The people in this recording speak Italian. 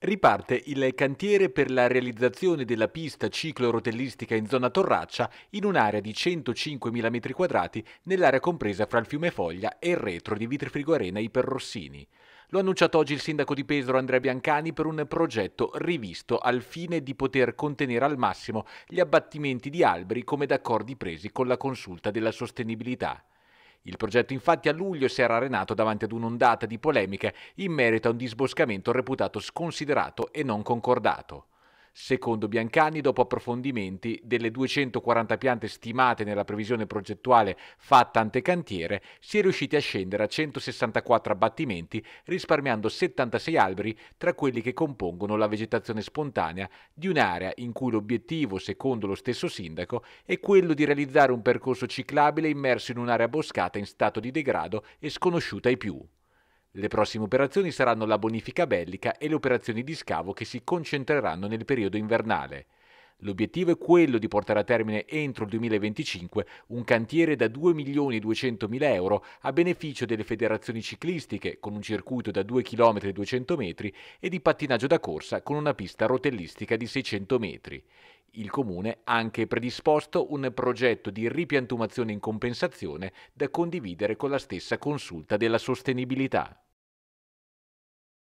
Riparte il cantiere per la realizzazione della pista ciclorotellistica in zona Torraccia in un'area di 105.000 m2 nell'area compresa fra il fiume Foglia e il retro di Vitrifrigo Arena Iperrossini. Lo ha annunciato oggi il sindaco di Pesaro Andrea Biancani per un progetto rivisto al fine di poter contenere al massimo gli abbattimenti di alberi come d'accordi presi con la consulta della sostenibilità. Il progetto infatti a luglio si era arenato davanti ad un'ondata di polemiche in merito a un disboscamento reputato sconsiderato e non concordato. Secondo Biancani, dopo approfondimenti, delle 240 piante stimate nella previsione progettuale fatta ante cantiere, si è riusciti a scendere a 164 abbattimenti, risparmiando 76 alberi tra quelli che compongono la vegetazione spontanea di un'area in cui l'obiettivo, secondo lo stesso sindaco, è quello di realizzare un percorso ciclabile immerso in un'area boscata in stato di degrado e sconosciuta ai più. Le prossime operazioni saranno la bonifica bellica e le operazioni di scavo che si concentreranno nel periodo invernale. L'obiettivo è quello di portare a termine entro il 2025 un cantiere da 2 milioni e 200 mila euro a beneficio delle federazioni ciclistiche con un circuito da 2 km e 200 metri e di pattinaggio da corsa con una pista rotellistica di 600 metri. Il comune ha anche predisposto un progetto di ripiantumazione in compensazione da condividere con la stessa consulta della sostenibilità.